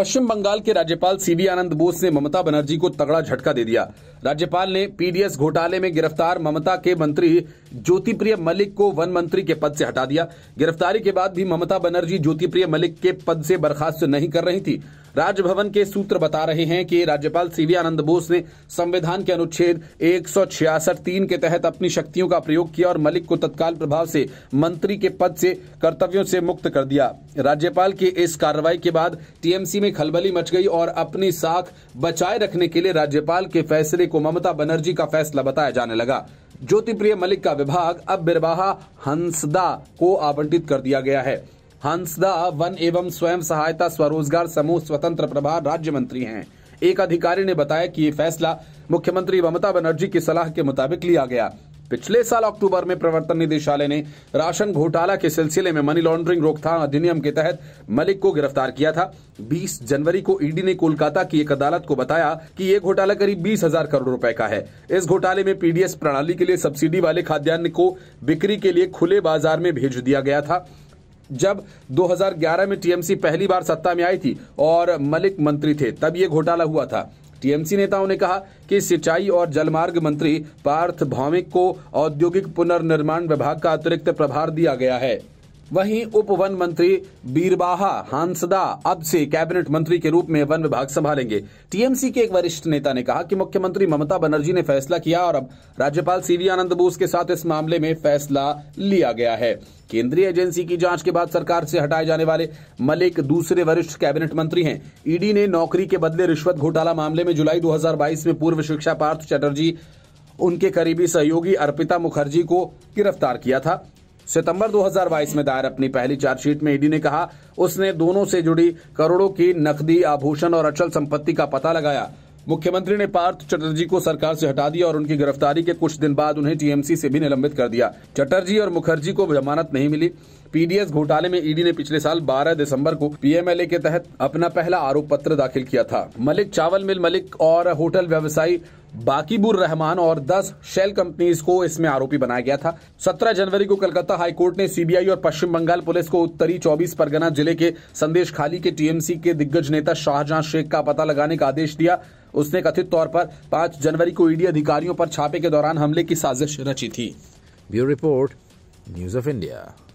पश्चिम बंगाल के राज्यपाल सीबी आनंद बोस ने ममता बनर्जी को तगड़ा झटका दे दिया राज्यपाल ने पीडीएस घोटाले में गिरफ्तार ममता के मंत्री ज्योतिप्रिय मलिक को वन मंत्री के पद से हटा दिया गिरफ्तारी के बाद भी ममता बनर्जी ज्योतिप्रिय मलिक के पद से बर्खास्त नहीं कर रही थी राजभवन के सूत्र बता रहे हैं कि राज्यपाल सीवी आनंद बोस ने संविधान के अनुच्छेद एक सौ तीन के तहत अपनी शक्तियों का प्रयोग किया और मलिक को तत्काल प्रभाव से मंत्री के पद से कर्तव्यों से मुक्त कर दिया राज्यपाल की इस कार्रवाई के बाद टीएमसी में खलबली मच गई और अपनी साख बचाए रखने के लिए राज्यपाल के फैसले को ममता बनर्जी का फैसला बताया जाने लगा ज्योतिप्रिय मलिक का विभाग अब बिरवाहा हंसदा को आवंटित कर दिया गया है हंसदा वन एवं स्वयं सहायता स्वरोजगार समूह स्वतंत्र प्रभार राज्य मंत्री हैं एक अधिकारी ने बताया कि ये फैसला मुख्यमंत्री ममता बनर्जी की सलाह के मुताबिक लिया गया पिछले साल अक्टूबर में प्रवर्तन निदेशालय ने राशन घोटाला के सिलसिले में मनी लॉन्ड्रिंग रोकथाम अधिनियम के तहत मलिक को गिरफ्तार किया था 20 जनवरी को ईडी ने कोलकाता की एक अदालत को बताया कि ये घोटाला करीब बीस हजार करोड़ रुपए का है इस घोटाले में पीडीएस प्रणाली के लिए सब्सिडी वाले खाद्यान्न को बिक्री के लिए खुले बाजार में भेज दिया गया था जब 2011 में टीएमसी पहली बार सत्ता में आई थी और मलिक मंत्री थे तब ये घोटाला हुआ था टीएमसी नेताओं ने कहा कि सिंचाई और जलमार्ग मंत्री पार्थ भौमिक को औद्योगिक पुनर्निर्माण विभाग का अतिरिक्त प्रभार दिया गया है वहीं उप वन मंत्री बीरबाहा हांसदा अब से कैबिनेट मंत्री के रूप में वन विभाग संभालेंगे टीएमसी के एक वरिष्ठ नेता ने कहा कि मुख्यमंत्री ममता बनर्जी ने फैसला किया और अब राज्यपाल सीवी आनंद बोस के साथ इस मामले में फैसला लिया गया है केंद्रीय एजेंसी की जांच के बाद सरकार से हटाए जाने वाले मलिक दूसरे वरिष्ठ कैबिनेट मंत्री हैं ईडी ने नौकरी के बदले रिश्वत घोटाला मामले में जुलाई 2022 में पूर्व शिक्षा पार्थ चटर्जी उनके करीबी सहयोगी अर्पिता मुखर्जी को गिरफ्तार किया था सितंबर 2022 में दायर अपनी पहली चार्जशीट में ईडी ने कहा उसने दोनों से जुड़ी करोड़ों की नकदी आभूषण और अचल संपत्ति का पता लगाया मुख्यमंत्री ने पार्थ चटर्जी को सरकार से हटा दिया और उनकी गिरफ्तारी के कुछ दिन बाद उन्हें टीएमसी से भी निलंबित कर दिया चटर्जी और मुखर्जी को जमानत नहीं मिली पीडीएस घोटाले में ईडी ने पिछले साल 12 दिसंबर को पीएमएलए के तहत अपना पहला आरोप पत्र दाखिल किया था मलिक चावल मिल मलिक और होटल व्यवसायी बाकीबुर रहमान और 10 शेल कंपनीज को इसमें आरोपी बनाया गया था 17 जनवरी को कलकत्ता हाईकोर्ट ने सीबीआई और पश्चिम बंगाल पुलिस को उत्तरी 24 परगना जिले के संदेश खाली के टीएमसी के दिग्गज नेता शाहजहां शेख का पता लगाने का आदेश दिया उसने कथित तौर पर 5 जनवरी को ईडी अधिकारियों पर छापे के दौरान हमले की साजिश रची थी bureau report news of India